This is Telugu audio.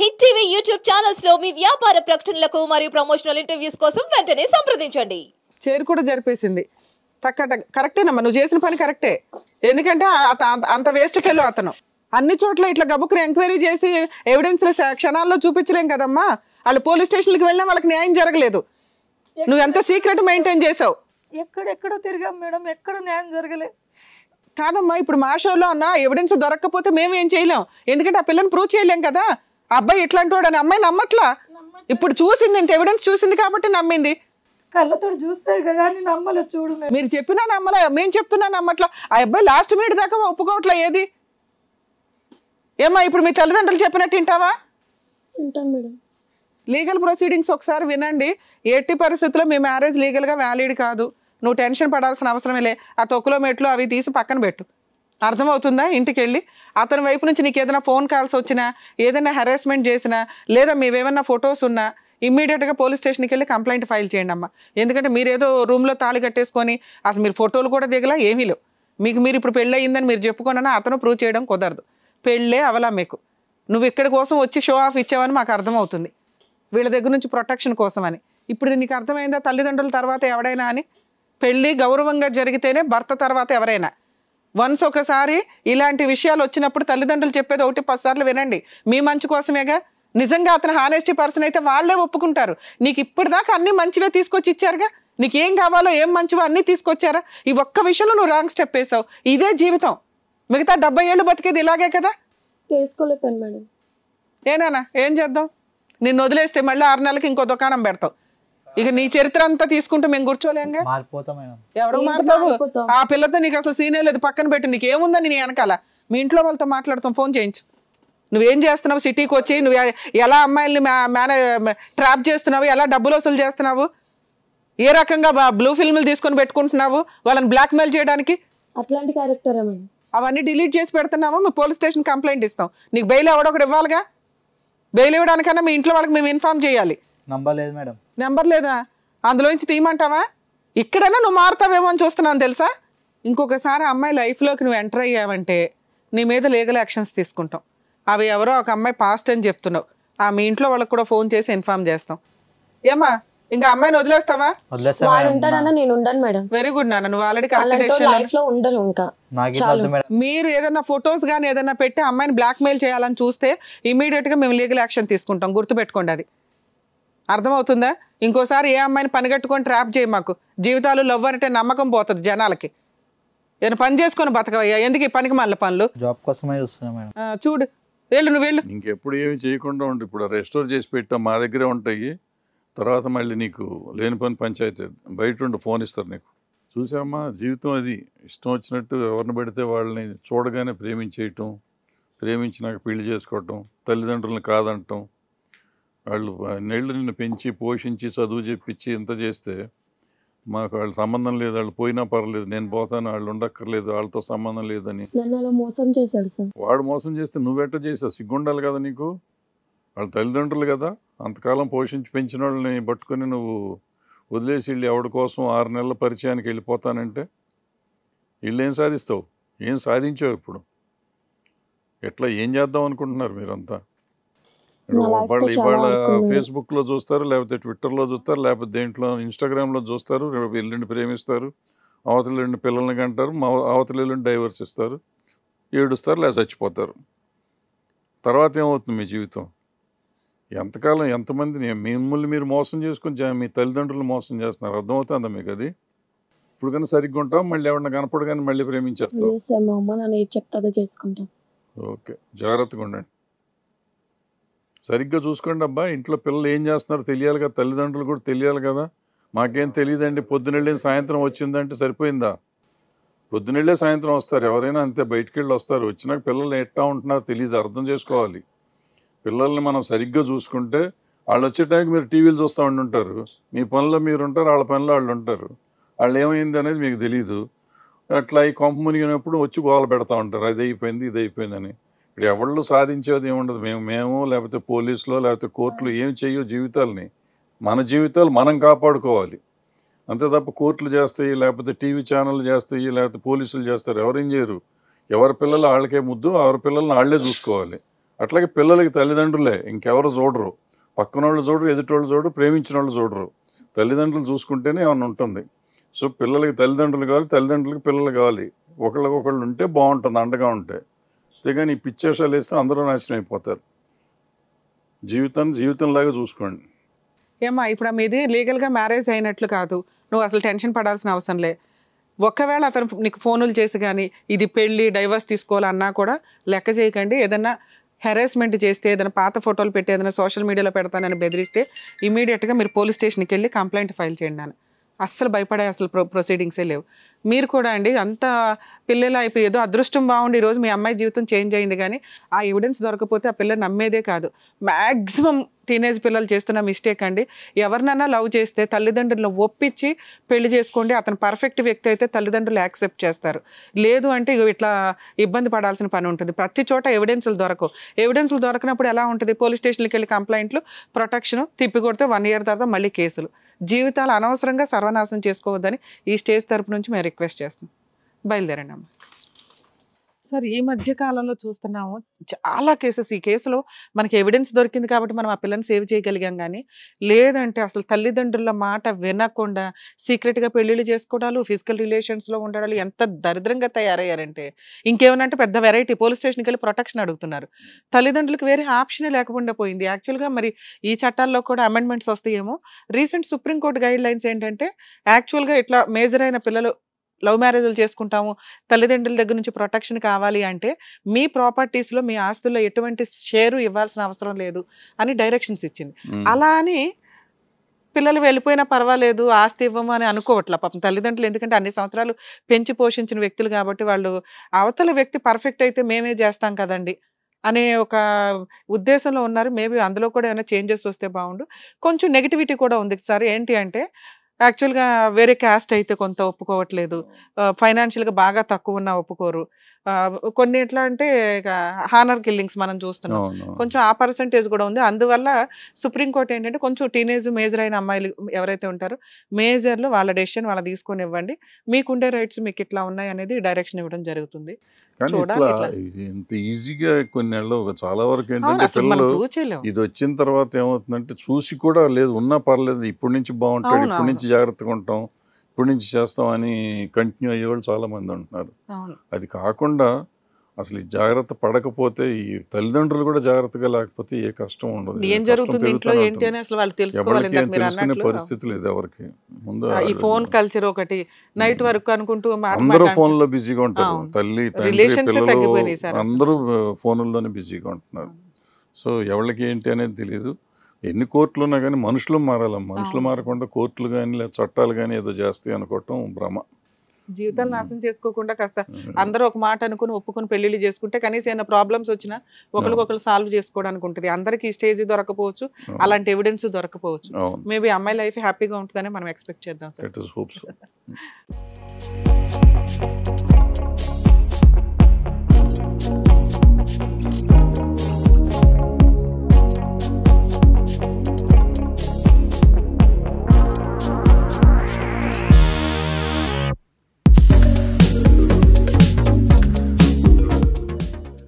హిట్ టీవీ యూట్యూబ్ ఛానల్స్ లో మీ వ్యాపార ప్రకటనలకు మరియు ప్రమోషనల్ ఇంటర్వ్యూస్ కోసం వెంటనే సంప్రదించండి చేరు కూడా జరిపేసింది టక్క కరెక్టేనమ్మా నువ్వు చేసిన పని కరెక్టే ఎందుకంటే అంత వేస్ట్ ఫెలో అతను అన్ని చోట్ల ఇట్లా గబుక్కుని ఎంక్వైరీ చేసి ఎవిడెన్స్ క్షణాల్లో చూపించలేం కదమ్మా వాళ్ళు పోలీస్ స్టేషన్కి వెళ్ళినా వాళ్ళకి న్యాయం జరగలేదు నువ్వు ఎంత సీక్రెట్ మెయింటైన్ చేసావు ఎక్కడెక్కడో తిరిగాం మేడం ఎక్కడ న్యాయం జరగలేదు కాదమ్మా ఇప్పుడు మా షోలో అన్న ఎవిడెన్స్ దొరకకపోతే మేము ఏం చేయలేం ఎందుకంటే ఆ పిల్లని ప్రూవ్ చేయలేం కదా అబ్బాయి ఇట్లాంటి వాడు అని అమ్మాయి నమ్మట్లా ఇప్పుడు చూసింది ఇంత ఎవిడెన్స్ చూసింది కాబట్టి నమ్మింది కళ్ళతో చూస్తే కదా నమ్మలే చూడు మీరు చెప్పినా నమ్మలే మేము చెప్తున్నా నమ్మట్లా ఆ అబ్బాయి లాస్ట్ మినిట్ దాకా ఒప్పుకోవట్లే ఏది ఏమా ఇప్పుడు మీ తల్లిదండ్రులు చెప్పినట్టు వింటావా మేడం లీగల్ ప్రొసీడింగ్స్ ఒకసారి వినండి ఎట్టి పరిస్థితుల్లో మీ మ్యారేజ్ లీగల్గా వ్యాలిడ్ కాదు నువ్వు టెన్షన్ పడాల్సిన అవసరమే లే ఆ తొక్కులో మెట్లు అవి తీసి పక్కన పెట్టు అర్థమవుతుందా ఇంటికి వెళ్ళి అతని వైపు నుంచి నీకు ఏదైనా ఫోన్ కాల్స్ వచ్చినా ఏదైనా హెరాస్మెంట్ చేసినా లేదా మీవేమన్నా ఫొటోస్ ఉన్నా ఇమ్మీడియట్గా పోలీస్ స్టేషన్కి వెళ్ళి కంప్లైంట్ ఫైల్ చేయండి అమ్మ ఎందుకంటే మీరేదో రూమ్లో తాళి కట్టేసుకొని అసలు మీరు ఫోటోలు కూడా దిగలా ఏమీ లేవు మీకు మీరు ఇప్పుడు పెళ్ళి అయ్యిందని మీరు చెప్పుకున్నా అతను ప్రూవ్ చేయడం కుదరదు పెళ్ళే అవలా మీకు నువ్వు ఇక్కడ కోసం వచ్చి షో ఆఫ్ ఇచ్చావని మాకు అర్థమవుతుంది వీళ్ళ దగ్గర నుంచి ప్రొటెక్షన్ కోసమని ఇప్పుడు నీకు అర్థమైందా తల్లిదండ్రుల తర్వాత ఎవడైనా అని పెళ్ళి గౌరవంగా జరిగితేనే భర్త తర్వాత ఎవరైనా వన్స్ ఒకసారి ఇలాంటి విషయాలు వచ్చినప్పుడు తల్లిదండ్రులు చెప్పేది ఒకటి పదిసార్లు వినండి మీ మంచి కోసమేగా నిజంగా అతను హానెస్టీ పర్సన్ అయితే వాళ్ళే ఒప్పుకుంటారు నీకు ఇప్పటిదాకా అన్ని మంచివే తీసుకొచ్చి ఇచ్చారుగా నీకేం కావాలో ఏం మంచివో అన్నీ తీసుకొచ్చారా ఈ ఒక్క విషయంలో నువ్వు రాంగ్ స్టెప్ వేసావు ఇదే జీవితం మిగతా డెబ్బై ఏళ్ళు బతికేది ఇలాగే కదా తెలుసుకోలేపాను మేడం ఏనానా ఏం చేద్దాం నిన్ను వదిలేస్తే మళ్ళీ ఆరు నెలలకి ఇంకో దుకాణం పెడతావు ఇక నీ చరిత్ర అంతా తీసుకుంటే మేము కూర్చోలేంగా ఎవరు మారుతారు ఆ పిల్లతో నీకు అసలు సీనే లేదు పక్కన పెట్టి నీకు ఏముందని నీ వెనకాల మీ ఇంట్లో వాళ్ళతో మాట్లాడతాం ఫోన్ చేయించు నువ్వేం చేస్తున్నావు సిటీకి వచ్చి నువ్వు ఎలా అమ్మాయిల్ని మేనే ట్రాప్ చేస్తున్నావు ఎలా డబ్బులు వసూలు చేస్తున్నావు ఏ రకంగా బ్లూ ఫిల్మ్లు తీసుకొని పెట్టుకుంటున్నావు వాళ్ళని బ్లాక్మెయిల్ చేయడానికి అట్లాంటి క్యారెక్టర్ అవన్నీ డిలీట్ చేసి పెడుతున్నాము మేము పోలీస్ స్టేషన్ కంప్లైంట్ ఇస్తాం నీకు బెయిల్ ఎవడో ఒకటి ఇవ్వాలిగా బెయిల్ ఇవ్వడానికన్నా మీ ఇంట్లో వాళ్ళకి మేము ఇన్ఫామ్ చేయాలి నంబర్ లేదు మేడం నెంబర్ లేదా అందులోంచి తీయమంటావా ఇక్కడైనా నువ్వు మారుతావేమో అని చూస్తున్నావు తెలుసా ఇంకొకసారి అమ్మాయి లైఫ్లోకి నువ్వు ఎంటర్ అయ్యావంటే నీ మీద లీగల్ యాక్షన్స్ తీసుకుంటాం అవి ఎవరో ఒక అమ్మాయి పాస్ట్ అని చెప్తున్నావు ఆ మీ ఇంట్లో వాళ్ళకి కూడా ఫోన్ చేసి ఇన్ఫార్మ్ చేస్తాం ఏమా ఇంకా అమ్మాయిని వదిలేస్తావా నేను వెరీ గుడ్ నాన్న నువ్వు ఆల్రెడీ చాలు. మీరు ఏదైనా ఫొటోస్ గానీ ఏదైనా పెట్టి అమ్మాయిని బ్లాక్ మెయిల్ చేయాలని చూస్తే ఇమీడియట్ గా మేము లీగల్ యాక్షన్ తీసుకుంటాం గుర్తు పెట్టుకోండి అది అర్థమవుతుందా ఇంకోసారి ఏ అమ్మాయిని పనిగట్టుకొని ట్రాప్ చేయి మాకు జీవితాలు లవ్ అంటే నమ్మకం పోతుంది జనాలకి నేను పని చేసుకొని బతకవయ్యా ఎందుకు ఈ పనికి మళ్ళీ పనులు జాబ్ కోసమే చూస్తున్నా చూడు వెళ్ళు నువ్వు వెళ్ళు ఇంకెప్పుడు ఏమి చేయకుండా ఉండు ఇప్పుడు రెస్టోర్ చేసి పెట్టాం మా దగ్గరే ఉంటాయి తర్వాత మళ్ళీ నీకు లేని పని పంచాయతీ బయట ఉండి ఫోన్ ఇస్తారు నీకు చూసామా జీవితం అది ఇష్టం వచ్చినట్టు ఎవరిని పెడితే వాళ్ళని చూడగానే ప్రేమించేయటం ప్రేమించినాక పెళ్లి చేసుకోవటం తల్లిదండ్రులను కాదంటాం వాళ్ళు నెళ్ళు నిన్ను పెంచి పోషించి చదువు చెప్పించి ఇంత చేస్తే మాకు వాళ్ళు సంబంధం లేదు వాళ్ళు పోయినా పర్లేదు నేను పోతాను వాళ్ళు ఉండక్కర్లేదు వాళ్ళతో సంబంధం లేదని మోసం చేశాడు సార్ వాడు మోసం చేస్తే నువ్వెట్ట చేసావు సిగ్గుండాలి కదా నీకు వాళ్ళ తల్లిదండ్రులు కదా అంతకాలం పోషించి పెంచిన వాళ్ళని పట్టుకొని నువ్వు వదిలేసి వెళ్ళి ఎవడి కోసం ఆరు నెలల పరిచయానికి వెళ్ళిపోతానంటే వీళ్ళు ఏం సాధిస్తావు ఏం సాధించావు ఇప్పుడు ఎట్లా ఏం చేద్దాం అనుకుంటున్నారు మీరంతా వాళ్ళు ఇవాళ లో చూస్తారు లేకపోతే ట్విట్టర్ లో చూస్తారు లేకపోతే దేంట్లో లో చూస్తారు ఎల్లుండి ప్రేమిస్తారు అవతల పిల్లల్ని కంటారు అవతల డైవర్స్ ఇస్తారు ఏడుస్తారు లేదా చచ్చిపోతారు తర్వాత ఏమవుతుంది మీ జీవితం ఎంతకాలం ఎంతమందిని మిమ్మల్ని మీరు మోసం చేసుకుని మీ తల్లిదండ్రులు మోసం చేస్తున్నారు అర్థమవుతుందా మీకు అది ఇప్పుడు కానీ సరిగ్గా ఉంటాం మళ్ళీ ఎవరన్నా కనపడగానే మళ్ళీ ప్రేమించేస్తాం ఓకే జాగ్రత్తగా ఉండండి సరిగ్గా చూసుకోండి అబ్బా ఇంట్లో పిల్లలు ఏం చేస్తున్నారో తెలియాలి కదా తల్లిదండ్రులు కూడా తెలియాలి కదా మాకేం తెలియదండి పొద్దునెళ్ళే సాయంత్రం వచ్చిందంటే సరిపోయిందా పొద్దునెళ్ళే సాయంత్రం వస్తారు ఎవరైనా అంతే బయటికి వెళ్ళి వస్తారు వచ్చినాక పిల్లలు ఎట్టా ఉంటున్నారో తెలియదు అర్థం చేసుకోవాలి పిల్లల్ని మనం సరిగ్గా చూసుకుంటే వాళ్ళు వచ్చే టైంకి మీరు టీవీలు చూస్తూ ఉండి ఉంటారు మీ పనిలో మీరు ఉంటారు వాళ్ళ పనిలో వాళ్ళు ఉంటారు వాళ్ళు ఏమైంది అనేది మీకు తెలియదు అట్లా ఈ కొంప మునిగినప్పుడు వచ్చి గోల పెడతా ఉంటారు అది అయిపోయింది ఇది అయిపోయిందని ఇప్పుడు ఎవళ్ళు సాధించేది ఏముండదు మేము మేము లేకపోతే పోలీసులో లేకపోతే కోర్టులు ఏం చేయవు జీవితాలని మన జీవితాలు మనం కాపాడుకోవాలి అంతే తప్ప కోర్టులు చేస్తాయి లేకపోతే టీవీ ఛానళ్ళు చేస్తాయి లేకపోతే పోలీసులు చేస్తారు ఎవరేం చేయరు ఎవరి పిల్లలు వాళ్ళకే ముద్దు ఎవరి పిల్లల్ని వాళ్ళే చూసుకోవాలి అట్లాగే పిల్లలకి తల్లిదండ్రులే ఇంకెవరు చూడరు పక్కన వాళ్ళు చూడరు వాళ్ళు చూడరు ప్రేమించిన వాళ్ళు చూడరు తల్లిదండ్రులు చూసుకుంటేనే ఏమైనా ఉంటుంది సో పిల్లలకి తల్లిదండ్రులు కావాలి తల్లిదండ్రులకి పిల్లలు కావాలి ఒకళ్ళకొకళ్ళు ఉంటే బాగుంటుంది అండగా ఉంటే అంతేగాని ఈ పిచ్చేషాలు వేస్తే అందరూ నాశనం అయిపోతారు జీవితం జీవితంలాగా చూసుకోండి ఏమా ఇప్పుడు మీది లీగల్గా మ్యారేజ్ అయినట్లు కాదు నువ్వు అసలు టెన్షన్ పడాల్సిన అవసరం లే ఒకవేళ అతను నీకు ఫోనులు చేసి కానీ ఇది పెళ్ళి డైవర్స్ తీసుకోవాలన్నా కూడా లెక్క చేయకండి ఏదన్నా హెరాస్మెంట్ చేస్తే ఏదైనా పాత ఫోటోలు పెట్టి ఏదైనా సోషల్ మీడియాలో పెడతానని బెదిరిస్తే ఇమీడియట్గా మీరు పోలీస్ స్టేషన్కి వెళ్ళి కంప్లైంట్ ఫైల్ చేయండి అస్సలు భయపడే అసలు ప్రో ప్రొసీడింగ్సే లేవు మీరు కూడా అండి అంత పిల్లలు అయిపోయి ఏదో అదృష్టం బాగుండి ఈరోజు మీ అమ్మాయి జీవితం చేంజ్ అయింది కానీ ఆ ఎవిడెన్స్ దొరకపోతే ఆ పిల్లలు నమ్మేదే కాదు మ్యాక్సిమం టీనేజ్ పిల్లలు చేస్తున్న మిస్టేక్ అండి ఎవరినైనా లవ్ చేస్తే తల్లిదండ్రులను ఒప్పించి పెళ్లి చేసుకోండి అతను పర్ఫెక్ట్ వ్యక్తి అయితే తల్లిదండ్రులు యాక్సెప్ట్ చేస్తారు లేదు అంటే ఇట్లా ఇబ్బంది పడాల్సిన పని ఉంటుంది ప్రతి చోట ఎవిడెన్స్లు దొరకవు ఎవిడెన్స్లు దొరకనప్పుడు ఎలా ఉంటుంది పోలీస్ స్టేషన్కి వెళ్ళి కంప్లైంట్లు ప్రొటెక్షన్ తిప్పికొడితే వన్ ఇయర్ తర్వాత మళ్ళీ కేసులు జీవితాలు అనవసరంగా సర్వనాశనం చేసుకోవద్దని ఈ స్టేజ్ తరపు నుంచి మేము రిక్వెస్ట్ చేస్తున్నాం బయలుదేరండి అమ్మ సార్ ఈ మధ్య కాలంలో చూస్తున్నాము చాలా కేసెస్ ఈ కేసులో మనకి ఎవిడెన్స్ దొరికింది కాబట్టి మనం ఆ పిల్లని సేవ్ చేయగలిగాం కానీ లేదంటే అసలు తల్లిదండ్రుల మాట వినకుండా సీక్రెట్గా పెళ్లిళ్ళు చేసుకోవడాలు ఫిజికల్ రిలేషన్స్లో ఉండడాలు ఎంత దరిద్రంగా తయారయ్యారంటే అంటే పెద్ద వెరైటీ పోలీస్ స్టేషన్కి వెళ్ళి ప్రొటెక్షన్ అడుగుతున్నారు తల్లిదండ్రులకు వేరే ఆప్షన్ లేకుండా పోయింది యాక్చువల్గా మరి ఈ చట్టాల్లో కూడా అమెండ్మెంట్స్ వస్తాయేమో రీసెంట్ సుప్రీంకోర్టు గైడ్ లైన్స్ ఏంటంటే యాక్చువల్గా ఇట్లా మేజర్ అయిన పిల్లలు లవ్ మ్యారేజ్లు చేసుకుంటాము తల్లిదండ్రుల దగ్గర నుంచి ప్రొటెక్షన్ కావాలి అంటే మీ ప్రాపర్టీస్లో మీ ఆస్తుల్లో ఎటువంటి షేరు ఇవ్వాల్సిన అవసరం లేదు అని డైరెక్షన్స్ ఇచ్చింది అలా అని పిల్లలు వెళ్ళిపోయినా పర్వాలేదు ఆస్తి ఇవ్వము అని అనుకోవట్లా పాపం తల్లిదండ్రులు ఎందుకంటే అన్ని సంవత్సరాలు పెంచి పోషించిన వ్యక్తులు కాబట్టి వాళ్ళు అవతల వ్యక్తి పర్ఫెక్ట్ అయితే మేమే చేస్తాం కదండి అనే ఒక ఉద్దేశంలో ఉన్నారు మేబీ అందులో కూడా ఏమైనా చేంజెస్ వస్తే బాగుండు కొంచెం నెగిటివిటీ కూడా ఉంది సార్ ఏంటి అంటే యాక్చువల్గా వేరే క్యాస్ట్ అయితే కొంత ఒప్పుకోవట్లేదు ఫైనాన్షియల్గా బాగా తక్కువ ఉన్నా ఒప్పుకోరు కొన్ని ఎట్లా అంటే హానర్ కిల్లింగ్స్ మనం చూస్తున్నాం కొంచెం ఆ పర్సంటేజ్ కూడా ఉంది అందువల్ల సుప్రీంకోర్టు ఏంటంటే కొంచెం టీనేజ్ మేజర్ అయిన అమ్మాయిలు ఎవరైతే ఉంటారో మేజర్లు వాళ్ళ డెసిషన్ వాళ్ళు తీసుకొని ఇవ్వండి మీకుండే రైట్స్ మీకు ఇట్లా ఉన్నాయి అనేది డైరెక్షన్ ఇవ్వడం జరుగుతుంది కానీ ఇట్లా ఇంత ఈజీగా కొన్ని నెలలో చాలా వరకు ఏంటంటే పిల్లలు ఇది వచ్చిన తర్వాత ఏమవుతుందంటే చూసి కూడా లేదు ఉన్నా పర్లేదు ఇప్పటి నుంచి బాగుంటాడు ఇప్పటి నుంచి జాగ్రత్తగా ఉంటాం ఇప్పటి నుంచి చేస్తాం అని కంటిన్యూ అయ్యేవాళ్ళు చాలా మంది ఉంటున్నారు అది కాకుండా అసలు ఈ జాగ్రత్త పడకపోతే ఈ తల్లిదండ్రులు కూడా జాగ్రత్తగా లేకపోతే ఏ కష్టం ఉండదు ఏం జరుగుతుంది ఇంట్లో ఏంటి అని అసలు వాళ్ళు తెలుసుకోవాలి తెలుసుకునే పరిస్థితి లేదు ఎవరికి ముందు ఈ ఫోన్ కల్చర్ ఒకటి నైట్ వరకు అనుకుంటూ అందరూ ఫోన్ లో బిజీగా ఉంటారు తల్లి తండ్రి అందరూ ఫోన్లోనే బిజీగా ఉంటున్నారు సో ఎవరికి ఏంటి అనేది తెలియదు ఎన్ని కోర్టులు ఉన్నా కానీ మనుషులు మారాలి మనుషులు మారకుండా కోర్టులు కానీ లేదా చట్టాలు కానీ ఏదో చేస్తాయి అనుకోవటం భ్రమ జీవితాలు నాశనం చేసుకోకుండా కాస్త అందరూ ఒక మాట అనుకుని ఒప్పుకుని పెళ్లిళ్ళు చేసుకుంటే కనీసం ఏమైనా ప్రాబ్లమ్స్ వచ్చినా ఒకరికొకరు సాల్వ్ చేసుకోవడానికి ఉంటుంది అందరికీ స్టేజ్ దొరకపోవచ్చు అలాంటి ఎవిడెన్స్ దొరకపోవచ్చు మేబీ అమ్మాయి లైఫ్ హ్యాపీగా ఉంటుందని మనం ఎక్స్పెక్ట్ చేద్దాం సార్